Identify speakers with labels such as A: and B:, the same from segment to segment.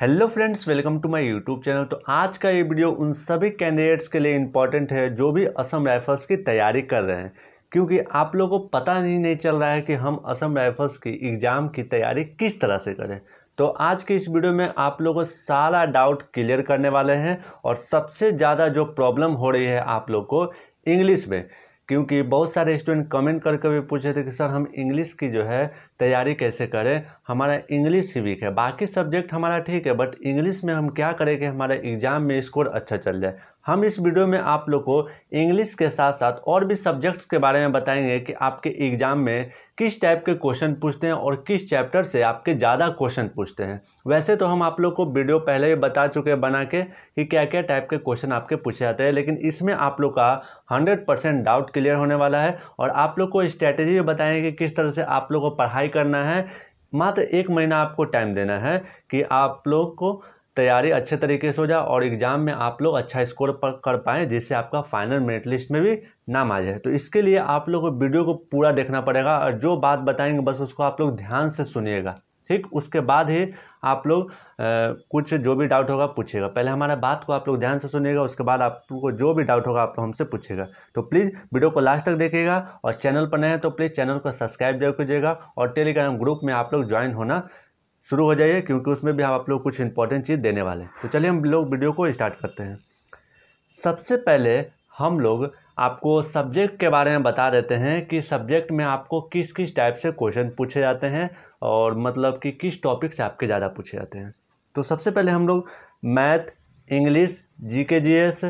A: hello friends welcome to my YouTube channel तो आज का ये वीडियो उन सभी कैंडिडेट्स के लिए इम्पॉर्टेंट है जो भी असम राइफल्स की तैयारी कर रहे हैं क्योंकि आप लोगों को पता नहीं नहीं चल रहा है कि हम असम राइफल्स की एग्ज़ाम की तैयारी किस तरह से करें तो आज के इस वीडियो में आप लोगों सारा डाउट क्लियर करने वाले हैं और सबसे ज़्यादा जो प्रॉब्लम हो रही है आप लोग को इंग्लिश में क्योंकि बहुत सारे स्टूडेंट कमेंट करके भी पूछे थे कि सर हम इंग्लिश की जो है तैयारी कैसे करें हमारा इंग्लिश ही वीक है बाकी सब्जेक्ट हमारा ठीक है बट इंग्लिश में हम क्या करें कि हमारा एग्ज़ाम में स्कोर अच्छा चल जाए हम इस वीडियो में आप लोग को इंग्लिश के साथ साथ और भी सब्जेक्ट्स के बारे में बताएंगे कि आपके एग्ज़ाम में किस टाइप के क्वेश्चन पूछते हैं और किस चैप्टर से आपके ज़्यादा क्वेश्चन पूछते हैं वैसे तो हम आप लोग को वीडियो पहले ही बता चुके हैं बना के कि क्या क्या टाइप के क्वेश्चन आपके पूछे जाते हैं लेकिन इसमें आप लोग का हंड्रेड परसेंट डाउट क्लियर होने वाला है और आप लोग को स्ट्रैटेजी भी बताएंगे कि किस तरह से आप लोग को पढ़ाई करना है मात्र एक महीना आपको टाइम देना है कि आप लोग को तैयारी अच्छे तरीके से हो जाए और एग्ज़ाम में आप लोग अच्छा स्कोर कर पाएँ जिससे आपका फाइनल मेरिट लिस्ट में भी नाम आ जाए तो इसके लिए आप लोग को वीडियो को पूरा देखना पड़ेगा और जो बात बताएंगे बस उसको आप लोग ध्यान से सुनिएगा ठीक उसके बाद ही आप लोग कुछ जो भी डाउट होगा पूछेगा पहले हमारा बात को आप लोग ध्यान से सुनिएगा उसके बाद आपको जो भी डाउट होगा आप लोग हमसे पूछेगा तो प्लीज़ वीडियो को लास्ट तक देखिएगा और चैनल पर नए हैं तो प्लीज़ चैनल को सब्सक्राइब जरूर कीजिएगा और टेलीग्राम ग्रुप में आप लोग ज्वाइन होना शुरू हो जाइए क्योंकि उसमें भी हम आप लोग कुछ इंपॉर्टेंट चीज़ देने वाले हैं तो चलिए हम लोग वीडियो को स्टार्ट करते हैं सबसे पहले हम लोग आपको सब्जेक्ट के बारे में बता देते हैं कि सब्जेक्ट में आपको किस किस टाइप से क्वेश्चन पूछे जाते हैं और मतलब कि किस टॉपिक से आपके ज़्यादा पूछे जाते हैं तो सबसे पहले हम लोग मैथ इंग्लिश जी के जी एस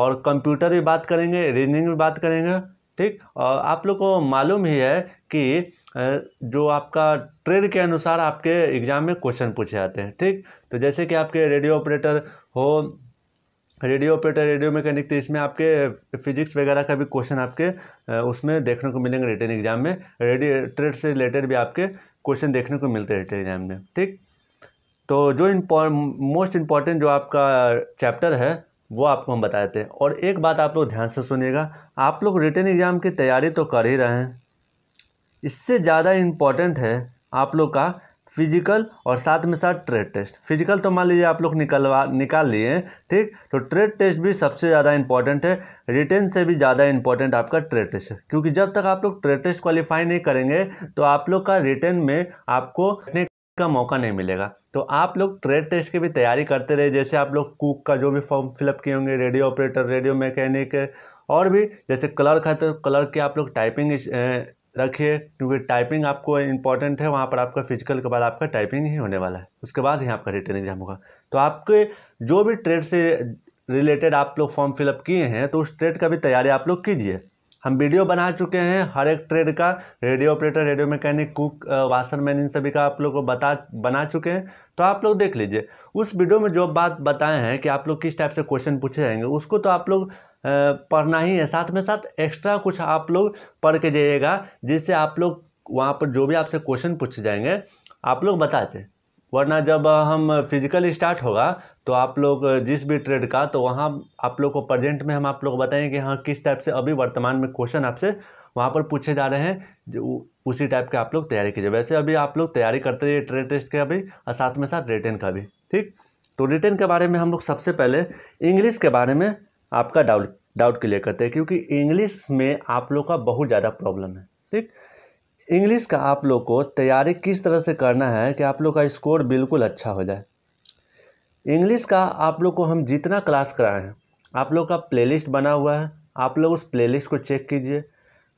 A: और कंप्यूटर भी बात करेंगे रीजनिंग भी बात करेंगे ठीक और आप लोग को मालूम ही है कि जो आपका ट्रेड के अनुसार आपके एग्ज़ाम में क्वेश्चन पूछे जाते हैं ठीक तो जैसे कि आपके रेडियो ऑपरेटर हो रेडियो ऑपरेटर रेडियो मैकेनिक तो इसमें आपके फिजिक्स वगैरह का भी क्वेश्चन आपके उसमें देखने को मिलेंगे रिटर्न एग्जाम में रेडियो ट्रेड से रिलेटेड भी आपके क्वेश्चन देखने को मिलते हैं रिटर्न एग्जाम में ठीक तो जो मोस्ट इम्पॉर्टेंट जो आपका चैप्टर है वो आपको हम बताए थे और एक बात आप लोग ध्यान से सुनिएगा आप लोग रिटर्न एग्ज़ाम की तैयारी तो कर ही रहे हैं इससे ज़्यादा इम्पॉर्टेंट है आप लोग का फिजिकल और साथ में साथ ट्रेड टेस्ट फिजिकल तो मान लीजिए आप लोग निकलवा निकाल लिए हैं ठीक तो ट्रेड टेस्ट भी सबसे ज़्यादा इम्पॉर्टेंट है रिटर्न से भी ज़्यादा इम्पॉर्टेंट आपका ट्रेड टेस्ट है क्योंकि जब तक आप लोग ट्रेड टेस्ट क्वालिफाई नहीं करेंगे तो आप लोग का रिटर्न में आपको का मौका नहीं मिलेगा तो आप लोग ट्रेड टेस्ट की भी तैयारी करते रहे जैसे आप लोग कुक का जो भी फॉर्म फिलअप किए होंगे रेडियो ऑपरेटर रेडियो मैकेनिक और भी जैसे कलर है तो कलर के आप लोग टाइपिंग रखिए क्योंकि टाइपिंग आपको इंपॉर्टेंट है वहाँ पर आपका फिजिकल के बाद आपका टाइपिंग ही होने वाला है उसके बाद ही आपका रिटर्न एग्जाम होगा तो आपके जो भी ट्रेड से रिलेटेड आप लोग फॉर्म फिलअप किए हैं तो उस ट्रेड का भी तैयारी आप लोग कीजिए हम वीडियो बना चुके हैं हर एक ट्रेड का radio operator radio mechanic cook man इन सभी का आप लोग को बता बना चुके हैं तो आप लोग देख लीजिए उस वीडियो में जो बात बताए हैं कि आप लोग किस टाइप से क्वेश्चन पूछे जाएंगे उसको तो आप लोग पढ़ना ही है साथ में साथ एक्स्ट्रा कुछ आप लोग पढ़ के जाइएगा जिससे आप लोग वहाँ पर जो भी आपसे क्वेश्चन पूछे जाएंगे आप लोग बताते वरना जब हम फिजिकल स्टार्ट होगा तो आप लोग जिस भी ट्रेड का तो वहाँ आप लोग को प्रेजेंट में हम आप लोग बताएंगे कि हाँ किस टाइप से अभी वर्तमान में क्वेश्चन आपसे वहाँ पर पूछे जा रहे हैं उसी टाइप के आप लोग तैयारी कीजिए वैसे अभी आप लोग तैयारी करते रहिए ट्रेड टेस्ट के अभी और साथ में साथ रिटेन का भी ठीक तो रिटेन के बारे में हम लोग सबसे पहले इंग्लिश के बारे में आपका डाउट डाउट क्लियर करते हैं क्योंकि इंग्लिश में आप लोग का बहुत ज़्यादा प्रॉब्लम है ठीक इंग्लिश का आप लोग को तैयारी किस तरह से करना है कि आप लोग का स्कोर बिल्कुल अच्छा हो जाए इंग्लिश का आप लोग को हम जितना क्लास कराए हैं आप लोग का प्लेलिस्ट बना हुआ है आप लोग उस प्लेलिस्ट को चेक कीजिए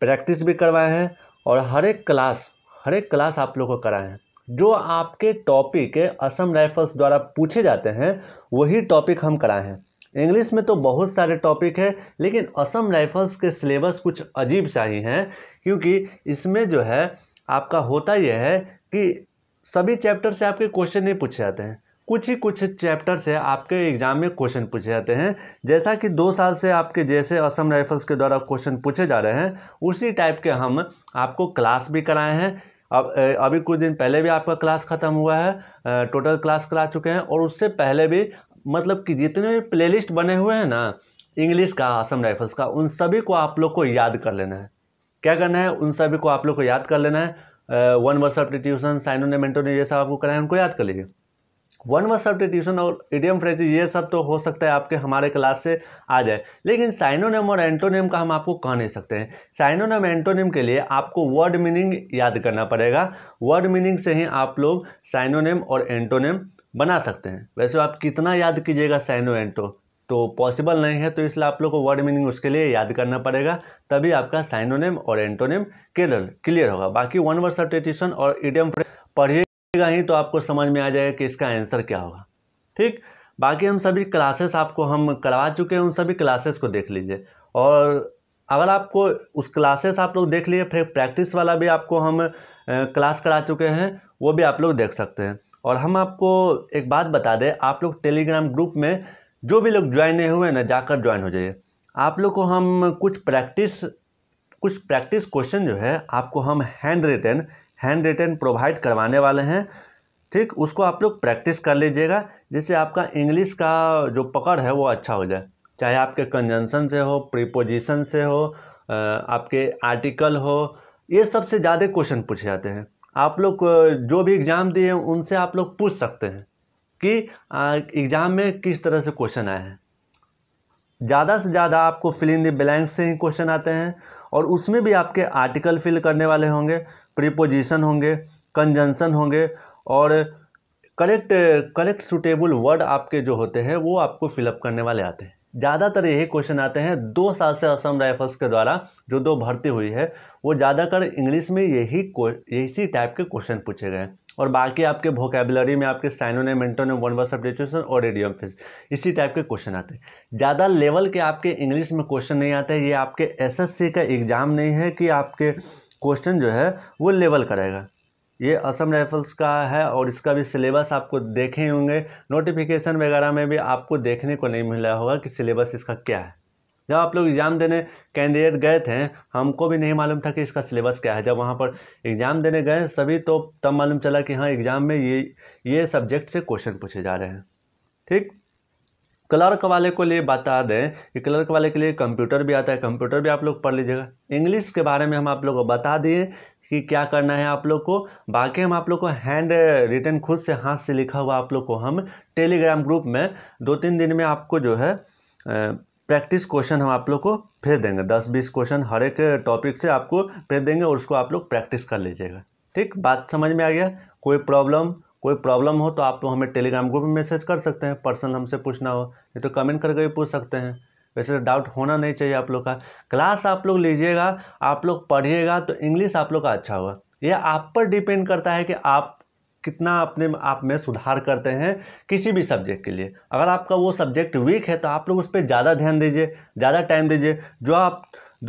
A: प्रैक्टिस भी करवाए हैं और हर एक क्लास हर एक क्लास आप लोग को कराए हैं जो आपके टॉपिक असम राइफल्स द्वारा पूछे जाते हैं वही टॉपिक हम कराए हैं इंग्लिश में तो बहुत सारे टॉपिक हैं लेकिन असम राइफल्स के सिलेबस कुछ अजीब सा ही हैं क्योंकि इसमें जो है आपका होता यह है कि सभी चैप्टर से आपके क्वेश्चन नहीं पूछे जाते हैं कुछ ही कुछ चैप्टर से आपके एग्ज़ाम में क्वेश्चन पूछे जाते हैं जैसा कि दो साल से आपके जैसे असम राइफल्स के द्वारा क्वेश्चन पूछे जा रहे हैं उसी टाइप के हम आपको क्लास भी कराए हैं अब अभी कुछ दिन पहले भी आपका क्लास ख़त्म हुआ है टोटल क्लास करा चुके हैं और उससे पहले भी मतलब कि जितने भी प्ले बने हुए हैं ना इंग्लिश का असम राइफल्स का उन सभी को आप लोग को याद कर लेना है क्या करना है उन सभी को आप लोग को याद कर लेना है वन ऑफ ट्यूशन साइनो ने ये सब आपको कराए उनको याद कर लीजिए वन ऑफ ट्यूशन और एडियम फ्रेज ये सब तो हो सकता है आपके हमारे क्लास से आ जाए लेकिन साइनोनेम और एंटोनेम का हम आपको कह नहीं सकते हैं साइनोनेम एंटोनेम के लिए आपको वर्ड मीनिंग याद करना पड़ेगा वर्ड मीनिंग से ही आप लोग साइनोनेम और एंटोनेम बना सकते हैं वैसे आप कितना याद कीजिएगा साइनो एंटो तो पॉसिबल नहीं है तो इसलिए आप लोग को वर्ड मीनिंग उसके लिए याद करना पड़ेगा तभी आपका साइनोनेम और एंटोनेम नेम क्लियर होगा बाकी वन वर्ड सब्सटीट्यूशन और इडियम पढ़िएगा ही तो आपको समझ में आ जाएगा कि इसका आंसर क्या होगा ठीक बाकी हम सभी क्लासेस आपको हम करवा चुके हैं उन सभी क्लासेस को देख लीजिए और अगर आपको उस क्लासेस आप लोग देख लिए फिर प्रैक्टिस वाला भी आपको हम क्लास करा चुके हैं वो भी आप लोग देख सकते हैं और हम आपको एक बात बता दें आप लोग टेलीग्राम ग्रुप में जो भी लोग ज्वाइन नहीं हुए ना जाकर ज्वाइन हो जाइए आप लोग को हम कुछ प्रैक्टिस कुछ प्रैक्टिस क्वेश्चन जो है आपको हम handwritten handwritten provide करवाने वाले हैं ठीक उसको आप लोग प्रैक्टिस कर लीजिएगा जिससे आपका इंग्लिश का जो पकड़ है वो अच्छा हो जाए चाहे आपके कंजंक्शन से हो प्रीपोजिशन से हो आपके आर्टिकल हो ये सबसे ज़्यादा क्वेश्चन पूछे जाते हैं आप लोग जो भी एग्ज़ाम दिए हैं उनसे आप लोग पूछ सकते हैं कि एग्ज़ाम में किस तरह से क्वेश्चन आए हैं ज़्यादा से ज़्यादा आपको फिल इन द से ही क्वेश्चन आते हैं और उसमें भी आपके आर्टिकल फिल करने वाले होंगे प्रीपोजिशन होंगे कंजंक्शन होंगे और करेक्ट करेक्ट सुटेबल वर्ड आपके जो होते हैं वो आपको फिलअप करने वाले आते हैं ज़्यादातर यही क्वेश्चन आते हैं दो साल से असम राइफल्स के द्वारा जो दो भर्ती हुई है वो ज़्यादातर इंग्लिश में यही इसी टाइप के क्वेश्चन पूछे गए हैं और बाकी आपके भोकेबलरी में आपके साइनोने मिनटोने वन ऑफ सब्जेक्शन और एडियम फिज इसी टाइप के क्वेश्चन आते हैं ज़्यादा लेवल के आपके इंग्लिश में क्वेश्चन नहीं आते ये आपके एसएससी का एग्ज़ाम नहीं है कि आपके क्वेश्चन जो है वो लेवल करेगा ये असम राइफल्स का है और इसका भी सिलेबस आपको देखे होंगे नोटिफिकेशन वगैरह में भी आपको देखने को नहीं मिला होगा कि सिलेबस इसका क्या है जब आप लोग एग्ज़ाम देने कैंडिडेट गए थे हमको भी नहीं मालूम था कि इसका सिलेबस क्या है जब वहाँ पर एग्ज़ाम देने गए सभी तो तब मालूम चला कि हाँ एग्ज़ाम में ये ये सब्जेक्ट से क्वेश्चन पूछे जा रहे हैं ठीक क्लर्क वाले को लिए बता दें कि क्लर्क वाले के लिए कंप्यूटर भी आता है कंप्यूटर भी आप लोग पढ़ लीजिएगा इंग्लिश के बारे में हम आप लोग को बता दिए कि क्या करना है आप लोग को बाकी हम आप लोग को हैंड रिटर्न खुद से हाथ से लिखा हुआ आप लोग को हम टेलीग्राम ग्रुप में दो तीन दिन में आपको जो है प्रैक्टिस क्वेश्चन हम आप लोग को भेज देंगे दस बीस क्वेश्चन हर एक टॉपिक से आपको भेज देंगे और उसको आप लोग प्रैक्टिस कर लीजिएगा ठीक बात समझ में आ गया कोई प्रॉब्लम कोई प्रॉब्लम हो तो आप लोग हमें टेलीग्राम ग्रुप में मैसेज कर सकते हैं पर्सनल हमसे पूछना हो नहीं तो कमेंट करके भी पूछ सकते हैं वैसे डाउट तो होना नहीं चाहिए आप लोग का क्लास आप लोग लीजिएगा आप लोग पढ़िएगा तो इंग्लिश आप लोग का अच्छा होगा यह आप पर डिपेंड करता है कि आप कितना अपने आप में सुधार करते हैं किसी भी सब्जेक्ट के लिए अगर आपका वो सब्जेक्ट वीक है तो आप लोग उस पर ज़्यादा ध्यान दीजिए ज़्यादा टाइम दीजिए जो आप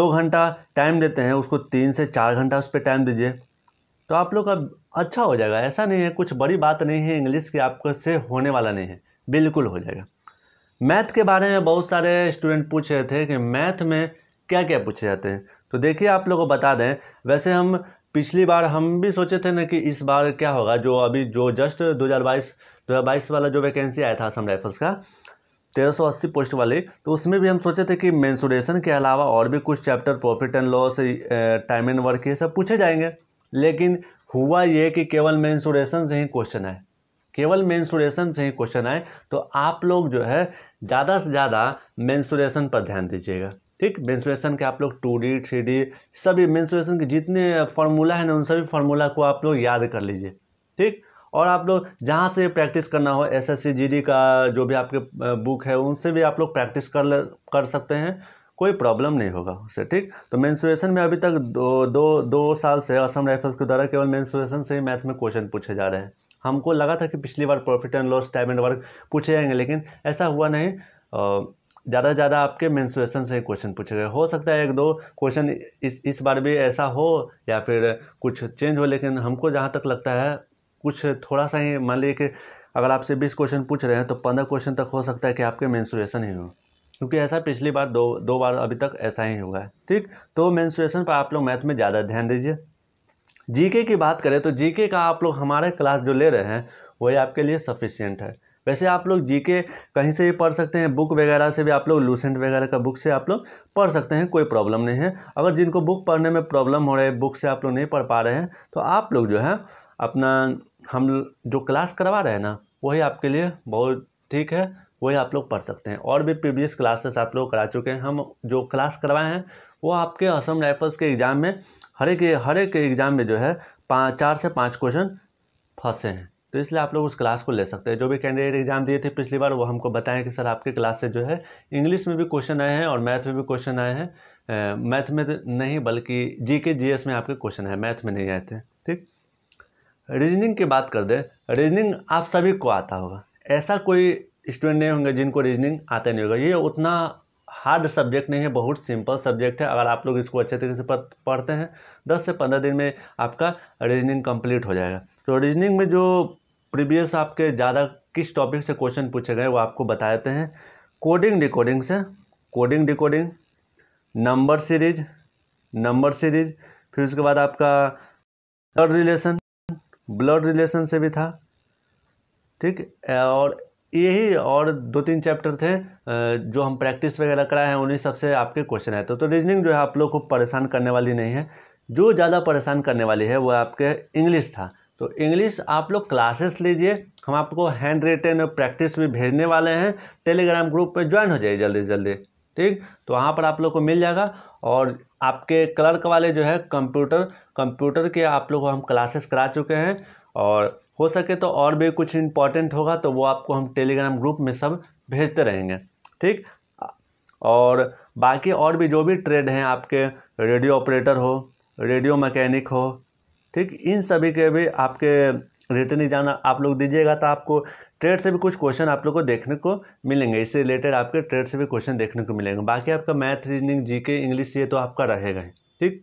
A: दो घंटा टाइम देते हैं उसको तीन से चार घंटा उस पर टाइम दीजिए तो आप लोग का अच्छा हो जाएगा ऐसा नहीं है कुछ बड़ी बात नहीं है इंग्लिश की आपको से होने वाला नहीं है बिल्कुल हो जाएगा मैथ के बारे में बहुत सारे स्टूडेंट पूछ रहे थे कि मैथ में क्या क्या पूछे जाते हैं तो देखिए आप लोगों को बता दें वैसे हम पिछली बार हम भी सोचे थे ना कि इस बार क्या होगा जो अभी जो जस्ट 2022 2022 वाला जो वैकेंसी आया था असम राइफल्स का 1380 पोस्ट वाली तो उसमें भी हम सोचे थे कि मेंसुरेशन के अलावा और भी कुछ chapter profit and loss time and work ये सब पूछे जाएंगे लेकिन हुआ ये कि केवल मेंसुरेशन से ही क्वेश्चन आए केवल मेंसुरेशन से ही क्वेश्चन आए तो आप लोग जो है ज़्यादा से ज़्यादा मैंसुरेशन पर ध्यान दीजिएगा ठीक मैंसुरेशन के आप लोग टू डी थ्री डी सभी मैंसुरेशन के जितने फार्मूला है ना उन सभी फार्मूला को आप लोग याद कर लीजिए ठीक और आप लोग जहाँ से प्रैक्टिस करना हो एस एस का जो भी आपके बुक है उनसे भी आप लोग प्रैक्टिस कर ले कर सकते हैं कोई प्रॉब्लम नहीं होगा उससे ठीक तो मैंसुरेशन में अभी तक दो दो दो साल से असम राइफल्स के द्वारा केवल मैंसुरेशन से ही मैथ में क्वेश्चन पूछे जा रहे हैं हमको लगा था कि पिछली बार profit and loss time and work पूछे जाएंगे लेकिन ऐसा हुआ नहीं ज़्यादा से ज़्यादा आपके मेंसुरेशन से क्वेश्चन पूछे गए हो सकता है एक दो क्वेश्चन इस इस बार भी ऐसा हो या फिर कुछ चेंज हो लेकिन हमको जहाँ तक लगता है कुछ थोड़ा सा ही मान लीजिए कि अगर आपसे बीस क्वेश्चन पूछ रहे हैं तो पंद्रह क्वेश्चन तक हो सकता है कि आपके मेंसुरेशन ही हो क्योंकि ऐसा पिछली बार दो दो बार अभी तक ऐसा ही हुआ है ठीक तो मेंसुरेशन पर आप लोग मैथ में ज़्यादा ध्यान दीजिए जीके की बात करें तो जीके का आप लोग हमारे क्लास जो ले रहे हैं वही आपके लिए सफिशियंट है वैसे आप लोग जीके कहीं से भी पढ़ सकते हैं बुक वगैरह से भी आप लोग लूसेंट वगैरह का बुक से आप लोग पढ़ सकते हैं कोई प्रॉब्लम नहीं है अगर जिनको बुक पढ़ने में प्रॉब्लम हो रही है बुक से आप लोग नहीं पढ़ पा रहे हैं तो आप लोग जो है अपना हम जो क्लास करवा रहे हैं ना वही आपके लिए बहुत ठीक है वही आप लोग पढ़ सकते हैं और भी प्रीवियस क्लासेस आप लोग करा चुके हैं हम जो क्लास करवाए हैं वो आपके असम राइफल्स के एग्ज़ाम में हर एक हर एक एग्ज़ाम में जो है पाँच चार से पाँच क्वेश्चन फंसे हैं तो इसलिए आप लोग उस क्लास को ले सकते हैं जो भी कैंडिडेट एग्जाम दिए थे पिछली बार वो हमको बताएं कि सर आपके क्लास से जो है इंग्लिश में भी क्वेश्चन आए हैं और मैथ में भी क्वेश्चन आए हैं मैथ में तो नहीं बल्कि जी के जी एस में आपके क्वेश्चन है मैथ में नहीं आए थे ठीक रीजनिंग की बात कर दें रीजनिंग आप सभी को आता होगा ऐसा कोई स्टूडेंट नहीं होंगे जिनको रीजनिंग आता नहीं होगा ये उतना हार्ड सब्जेक्ट नहीं है बहुत सिंपल सब्जेक्ट है अगर आप लोग इसको अच्छे तरीके से पढ़ते हैं दस से पंद्रह दिन में आपका रीजनिंग कंप्लीट हो जाएगा तो रीजनिंग में जो प्रीवियस आपके ज़्यादा किस टॉपिक से क्वेश्चन पूछे गए वो आपको बता देते हैं कोडिंग डिकोडिंग से coding decoding number series number series फिर उसके बाद आपका ब्लड रिलेशन ब्लड रिलेशन से भी था ठीक और यही और दो तीन चैप्टर थे जो हम प्रैक्टिस वगैरह कराए हैं उन्हीं सबसे आपके क्वेश्चन आए तो, तो रीजनिंग जो है आप लोग को परेशान करने वाली नहीं है जो ज़्यादा परेशान करने वाली है वो आपके इंग्लिश था तो इंग्लिश आप लोग क्लासेस लीजिए हम आपको हैंड रिटेन प्रैक्टिस भी भेजने वाले हैं टेलीग्राम ग्रुप पर ज्वाइन हो जाइए जल्दी से जल्दी ठीक तो वहाँ पर आप लोग को मिल जाएगा और आपके क्लर्क वाले जो है कंप्यूटर कंप्यूटर के आप लोग को हम क्लासेस करा चुके हैं और हो सके तो और भी कुछ इम्पॉर्टेंट होगा तो वो आपको हम टेलीग्राम ग्रुप में सब भेजते रहेंगे ठीक और बाकी और भी जो भी ट्रेड हैं आपके रेडियो ऑपरेटर हो रेडियो मैकेनिक हो ठीक इन सभी के भी आपके रिटर्न एग्जाम आप लोग दीजिएगा तो आपको ट्रेड से भी कुछ क्वेश्चन आप लोग को देखने को मिलेंगे इससे रिलेटेड आपके ट्रेड से भी क्वेश्चन देखने को मिलेंगे बाकी आपका मैथ रीजनिंग जीके इंग्लिश ये तो आपका रहेगा ही ठीक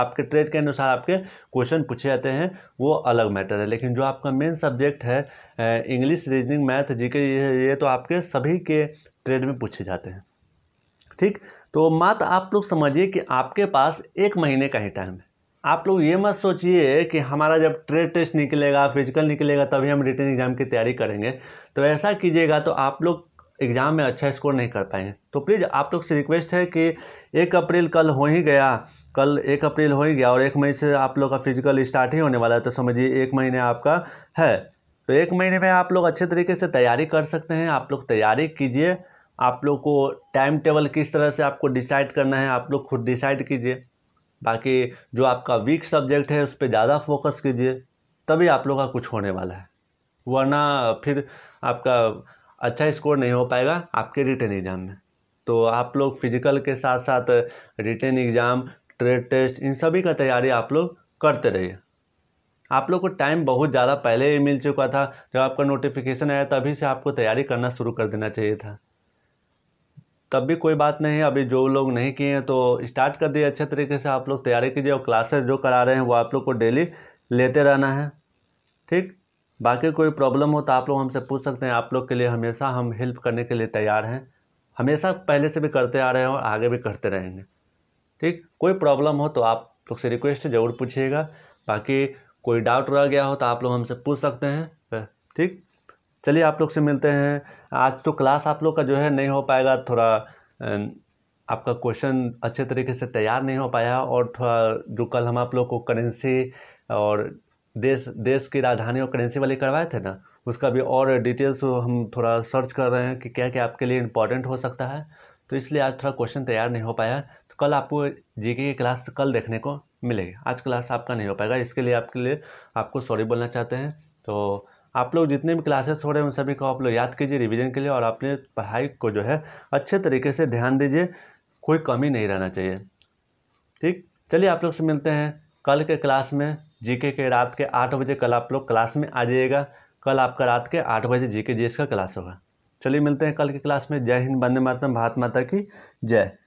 A: आपके ट्रेड के अनुसार आपके क्वेश्चन पूछे जाते हैं वो अलग मैटर है लेकिन जो आपका मेन सब्जेक्ट है इंग्लिश रीजनिंग मैथ जीके ये ये तो आपके सभी के ट्रेड में पूछे जाते हैं ठीक तो मात्र आप लोग समझिए कि आपके पास एक महीने का ही टाइम है आप लोग ये मत सोचिए कि हमारा जब ट्रेड टेस्ट निकलेगा फिजिकल निकलेगा तभी हम रिटर्न एग्ज़ाम की तैयारी करेंगे तो ऐसा कीजिएगा तो आप लोग एग्ज़ाम में अच्छा स्कोर नहीं कर पाएंगे तो प्लीज़ आप लोग से रिक्वेस्ट है कि एक अप्रैल कल हो ही गया कल एक अप्रैल हो ही गया और एक मई से आप लोग का फिजिकल स्टार्ट ही होने वाला है तो समझिए एक महीने आपका है तो एक महीने में आप लोग अच्छे तरीके से तैयारी कर सकते हैं आप लोग तैयारी कीजिए आप लोग को टाइम टेबल किस तरह से आपको डिसाइड करना है आप लोग खुद डिसाइड कीजिए बाकी जो आपका वीक सब्जेक्ट है उस पर ज़्यादा फोकस कीजिए तभी आप लोग का कुछ होने वाला है वरना फिर आपका अच्छा स्कोर नहीं हो पाएगा आपके रिटर्न एग्ज़ाम में तो आप लोग फिजिकल के साथ साथ रिटर्न एग्ज़ाम ट्रेड टेस्ट इन सभी का तैयारी आप लोग करते रहिए आप लोग को टाइम बहुत ज़्यादा पहले ही मिल चुका था जब आपका नोटिफिकेशन आया तभी से आपको तैयारी करना शुरू कर देना चाहिए था तब भी कोई बात नहीं अभी जो लोग नहीं किए हैं तो स्टार्ट कर दिए अच्छे तरीके से आप लोग तैयारी कीजिए और क्लासेस जो करा रहे हैं वो आप लोग को डेली लेते रहना है ठीक बाकी कोई प्रॉब्लम हो तो आप लोग हमसे पूछ सकते हैं आप लोग के लिए हमेशा हम हेल्प करने के लिए तैयार हैं हमेशा पहले से भी करते आ रहे हैं और आगे भी करते रहेंगे ठीक कोई प्रॉब्लम हो तो आप लोग से रिक्वेस्ट है ज़रूर पूछिएगा बाकी कोई डाउट रह गया हो तो आप लोग हमसे पूछ सकते हैं ठीक चलिए आप लोग से मिलते हैं आज तो क्लास आप लोग का जो है नहीं हो पाएगा थोड़ा आपका क्वेश्चन अच्छे तरीके से तैयार नहीं हो पाया और थोड़ा जो कल हम आप लोग को करेंसी और देश देश की राजधानी और करेंसी वाली करवाए थे ना उसका भी और डिटेल्स हम थोड़ा सर्च कर रहे हैं कि क्या क्या आपके लिए इंपॉर्टेंट हो सकता है तो इसलिए आज थोड़ा क्वेश्चन तैयार नहीं हो पाया तो कल आपको जीके की क्लास कल देखने को मिलेगी आज क्लास आपका नहीं हो पाएगा इसके लिए आपके लिए आपको सॉरी बोलना चाहते हैं तो आप लोग जितने भी क्लासेस हो रहे हैं उन सभी को आप लोग याद कीजिए रिवीजन के लिए और अपने पढ़ाई को जो है अच्छे तरीके से ध्यान दीजिए कोई कमी नहीं रहना चाहिए ठीक चलिए आप लोग से मिलते हैं कल के क्लास में जीके के रात के आठ बजे कल आप लोग क्लास में आ जाइएगा कल आपका रात के आठ बजे जीके जी का क्लास होगा चलिए मिलते हैं कल के क्लास में जय हिंद वंदे मातम भारत माता की जय